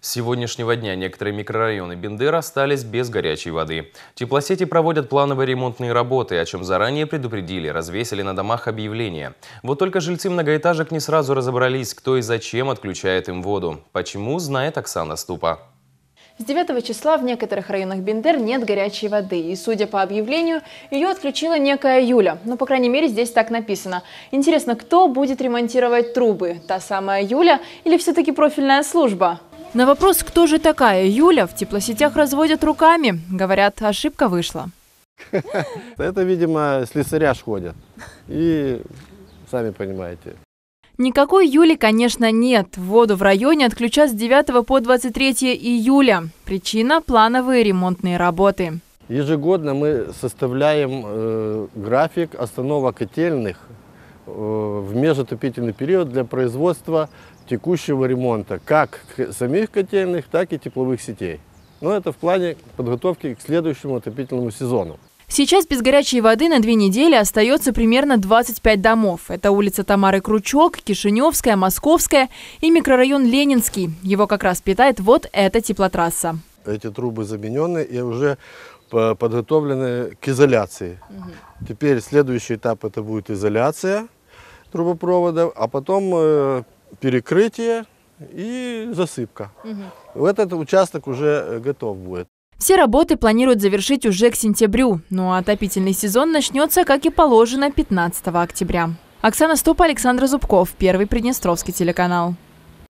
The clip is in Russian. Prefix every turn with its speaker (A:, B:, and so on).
A: С сегодняшнего дня некоторые микрорайоны Бендер остались без горячей воды. Теплосети проводят плановые ремонтные работы, о чем заранее предупредили, развесили на домах объявления. Вот только жильцы многоэтажек не сразу разобрались, кто и зачем отключает им воду. Почему, знает Оксана Ступа.
B: С 9 числа в некоторых районах Бендер нет горячей воды, и, судя по объявлению, ее отключила некая Юля. Ну, по крайней мере, здесь так написано. Интересно, кто будет ремонтировать трубы? Та самая Юля или все-таки профильная служба? На вопрос, кто же такая Юля, в теплосетях разводят руками. Говорят, ошибка вышла.
C: Это, видимо, слесаря ходят. И сами понимаете.
B: Никакой Юли, конечно, нет. Воду в районе отключат с 9 по 23 июля. Причина – плановые ремонтные работы.
C: Ежегодно мы составляем э, график остановок котельных – Э, в межотопительный период для производства текущего ремонта как самих котельных, так и тепловых сетей. Но это в плане подготовки к следующему отопительному сезону.
B: Сейчас без горячей воды на две недели остается примерно 25 домов. Это улица Тамары Кручок, Кишиневская, Московская и микрорайон Ленинский. Его как раз питает вот эта теплотрасса
C: эти трубы заменены и уже подготовлены к изоляции. Угу. Теперь следующий этап это будет изоляция трубопроводов, а потом э, перекрытие и засыпка.
B: Угу.
C: Этот участок уже э, готов будет.
B: Все работы планируют завершить уже к сентябрю, ну а отопительный сезон начнется, как и положено, 15 октября. Оксана Ступа, Александр Зубков, Первый Приднестровский телеканал.